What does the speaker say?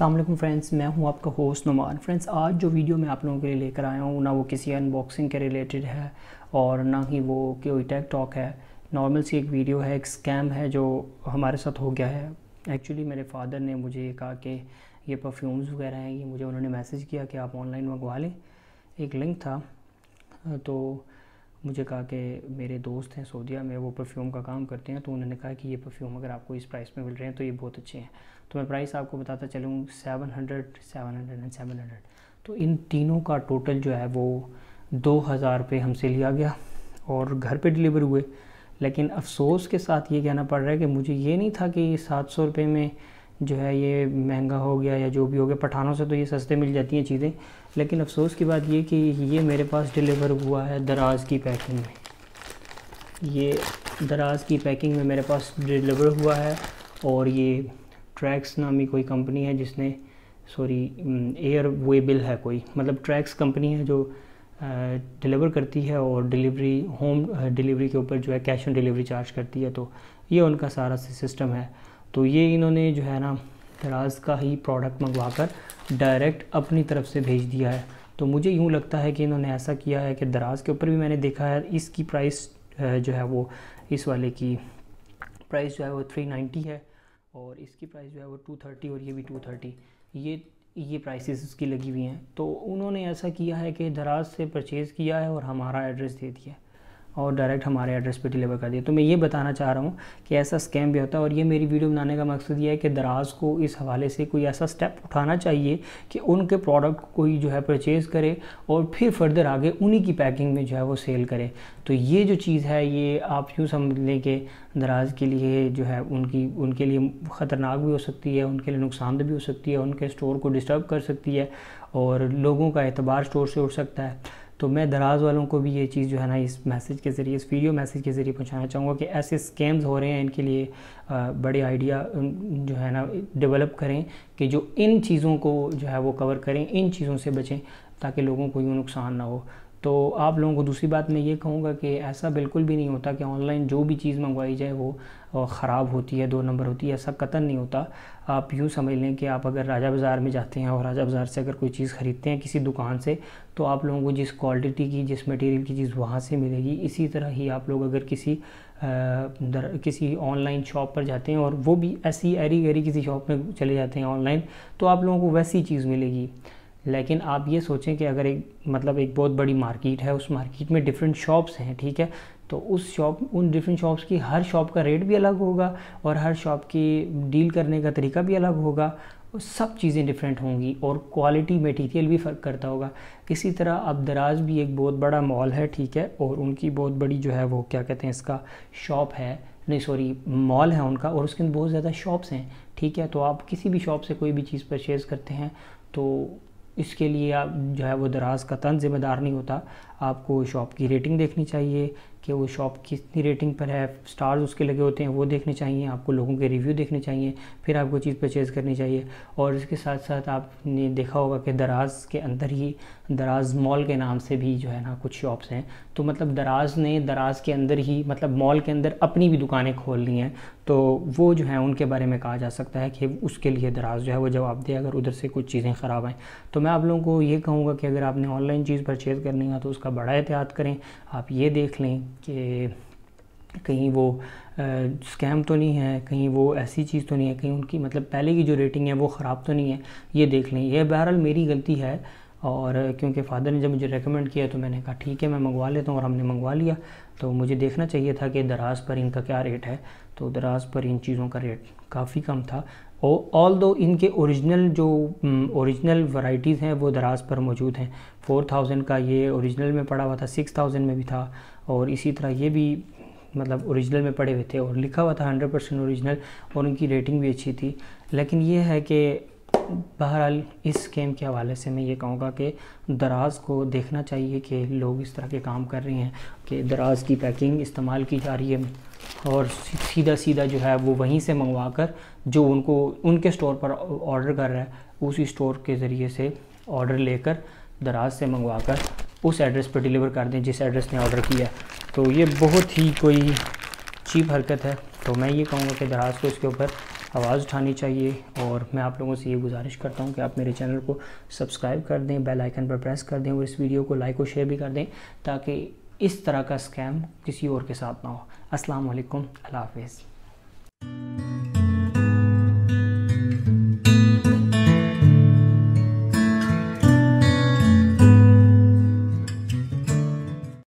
वालेकुम फ्रेंड्स मैं हूं आपका होस्ट नुमान फ्रेंड्स आज जो वीडियो मैं आप लोगों के लिए लेकर आया हूं ना वो किसी अनबॉक्सिंग के रिलेटेड है और ना ही वो कोई टैक टॉक है नॉर्मल सी एक वीडियो है एक स्कैम है जो हमारे साथ हो गया है एक्चुअली मेरे फादर ने मुझे कहा कि ये परफ्यूम्स वगैरह हैं ये मुझे उन्होंने मैसेज किया कि आप ऑनलाइन मंगवा लें एक लिंक था तो मुझे कहा कि मेरे दोस्त हैं सऊदीया में वो परफ्यूम का काम करते हैं तो उन्होंने कहा कि ये परफ्यूम अगर आपको इस प्राइस में मिल रहे हैं तो ये बहुत अच्छे हैं तो मैं प्राइस आपको बताता चलूँ seven hundred seven hundred and seven hundred तो इन तीनों का टोटल जो है वो दो हज़ार रुपये हमसे लिया गया और घर पर डिलीवर हुए लेकिन अफसोस के साथ ये कहना पड़ रहा है कि मुझे ये नहीं था कि सात सौ रुपये में जो है ये महंगा हो गया या जो भी हो गया पठानों से तो ये सस्ते मिल जाती हैं चीज़ें लेकिन अफसोस की बात ये कि ये मेरे पास डिलीवर हुआ है दराज की पैकिंग में ये दराज की पैकिंग में मेरे पास डिलीवर हुआ है और ये ट्रैक्स नामी कोई कंपनी है जिसने सॉरी एयर वेबिल है कोई मतलब ट्रैक्स कंपनी है जो डिलीवर करती है और डिलीवरी होम डिलीवरी के ऊपर जो है कैश ऑन डिलीवरी चार्ज करती है तो ये उनका सारा सिस्टम है तो ये इन्होंने जो है ना दराज का ही प्रोडक्ट मंगवा कर डायरेक्ट अपनी तरफ से भेज दिया है तो मुझे यूँ लगता है कि इन्होंने ऐसा किया है कि दराज के ऊपर भी मैंने देखा है इसकी प्राइस जो है वो इस वाले की प्राइस जो है वो थ्री नाइन्टी है और इसकी प्राइस जो है वो टू थर्टी और ये भी टू थर्टी ये ये प्राइसेस उसकी लगी हुई हैं तो उन्होंने ऐसा किया है कि दराज से परचेज़ किया है और हमारा एड्रेस दे दिया है और डायरेक्ट हमारे एड्रेस पे डिलीवर कर दिया तो मैं ये बताना चाह रहा हूँ कि ऐसा स्कैम भी होता है और ये मेरी वीडियो बनाने का मकसद ये है कि दराज को इस हवाले से कोई ऐसा स्टेप उठाना चाहिए कि उनके प्रोडक्ट कोई जो है परचेज़ करे और फिर फर्दर आगे उन्हीं की पैकिंग में जो है वो सेल करे तो ये जो चीज़ है ये आप यूँ समझ लें कि दराज के लिए जो है उनकी उनके लिए ख़तरनाक भी हो सकती है उनके लिए नुकसानदह भी हो सकती है उनके स्टोर को डिस्टर्ब कर सकती है और लोगों का एतबार स्टोर से उठ सकता है तो मैं दराज वालों को भी ये चीज़ जो है ना इस मैसेज के ज़रिए इस वीडियो मैसेज के ज़रिए पहुंचाना चाहूँगा कि ऐसे स्कैम्स हो रहे हैं इनके लिए बड़े आइडिया जो है ना डेवलप करें कि जो इन चीज़ों को जो है वो कवर करें इन चीज़ों से बचें ताकि लोगों को यूँ नुकसान ना हो तो आप लोगों को दूसरी बात मैं ये कहूँगा कि ऐसा बिल्कुल भी नहीं होता कि ऑनलाइन जो भी चीज़ मंगवाई जाए वो ख़राब होती है दो नंबर होती है ऐसा कतन नहीं होता आप यूँ समझ लें कि आप अगर राजा बाज़ार में जाते हैं और राजा बाज़ार से अगर कोई चीज़ ख़रीदते हैं किसी दुकान से तो आप लोगों को जिस क्वालिटी की जिस मटेरियल की चीज़ वहाँ से मिलेगी इसी तरह ही आप लोग अगर किसी दर, किसी ऑनलाइन शॉप पर जाते हैं और वो भी ऐसी एरी गरी किसी शॉप में चले जाते हैं ऑनलाइन तो आप लोगों को वैसी चीज़ मिलेगी लेकिन आप ये सोचें कि अगर एक मतलब एक बहुत बड़ी मार्केट है उस मार्केट में डिफरेंट शॉप्स हैं ठीक है तो उस शॉप उन डिफरेंट शॉप्स की हर शॉप का रेट भी अलग होगा और हर शॉप की डील करने का तरीका भी अलग होगा सब चीज़ें डिफरेंट होंगी और क्वालिटी मटेरियल भी फ़र्क करता होगा इसी तरह अब दराज भी एक बहुत बड़ा मॉल है ठीक है और उनकी बहुत बड़ी जो है वो क्या कहते हैं इसका शॉप है नहीं सॉरी मॉल है उनका और उसके अंदर बहुत ज़्यादा शॉप्स हैं ठीक है तो आप किसी भी शॉप से कोई भी चीज़ परचेज़ करते हैं तो इसके लिए आप जो है वो दराज का तन ज़िम्मेदार नहीं होता आपको शॉप की रेटिंग देखनी चाहिए कि वो शॉप कितनी रेटिंग पर है स्टार्स उसके लगे होते हैं वो देखने चाहिए आपको लोगों के रिव्यू देखने चाहिए फिर आपको चीज़ परचेज़ करनी चाहिए और इसके साथ साथ आपने देखा होगा कि दराज के अंदर ही दराज मॉल के नाम से भी जो है ना कुछ शॉप्स हैं तो मतलब दराज ने दराज के अंदर ही मतलब मॉल के अंदर अपनी भी दुकानें खोल ली हैं तो वो जो है उनके बारे में कहा जा सकता है कि उसके लिए दराज जो है वो जवाब दे अगर उधर से कुछ चीज़ें ख़राब आएँ तो मैं आप लोगों को ये कहूँगा कि अगर आपने ऑनलाइन चीज़ परचेज़ करनी है तो उसका बड़ा एहतियात करें आप ये देख लें कि कहीं वो स्कैम तो नहीं है कहीं वो ऐसी चीज़ तो नहीं है कहीं उनकी मतलब पहले की जो रेटिंग है वो ख़राब तो नहीं है ये देख लें ये बहरहाल मेरी गलती है और क्योंकि फ़ादर ने जब मुझे रेकमेंड किया तो मैंने कहा ठीक है मैं मंगवा लेता हूँ और हमने मंगवा लिया तो मुझे देखना चाहिए था कि दराज पर इनका क्या रेट है तो दराज पर इन चीज़ों का रेट काफ़ी कम था ऑल दो इनके ओरिजिनल जो ओरिजिनल वैरायटीज़ हैं वो दराज पर मौजूद हैं फोर थाउजेंड का ये ओरिजिनल में पड़ा हुआ था सिक्स थाउजेंड में भी था और इसी तरह ये भी मतलब ओरिजिनल में पड़े हुए थे और लिखा हुआ था हंड्रेड परसेंट औरिजिनल और उनकी रेटिंग भी अच्छी थी लेकिन ये है कि बहरहाल इस स्कैम के हवाले से मैं ये कहूँगा कि दराज को देखना चाहिए कि लोग इस तरह के काम कर रहे हैं कि दराज की पैकिंग इस्तेमाल की जा रही है और सीधा सीधा जो है वो वहीं से मंगवा कर जो उनको उनके स्टोर पर ऑर्डर कर रहा है उसी स्टोर के ज़रिए से ऑर्डर लेकर दराज से मंगवा कर उस एड्रेस पर डिलीवर कर दें जिस एड्रेस ने ऑर्डर किया तो ये बहुत ही कोई चीप हरकत है तो मैं ये कहूँगा कि दराज को इसके ऊपर आवाज़ उठानी चाहिए और मैं आप लोगों से ये गुजारिश करता हूँ कि आप मेरे चैनल को सब्सक्राइब कर दें बेल आइकन पर प्रेस कर दें और इस वीडियो को लाइक और शेयर भी कर दें ताकि इस तरह का स्कैम किसी और के साथ ना हो अस्सलाम वालेकुम अल्लाह हाफिज़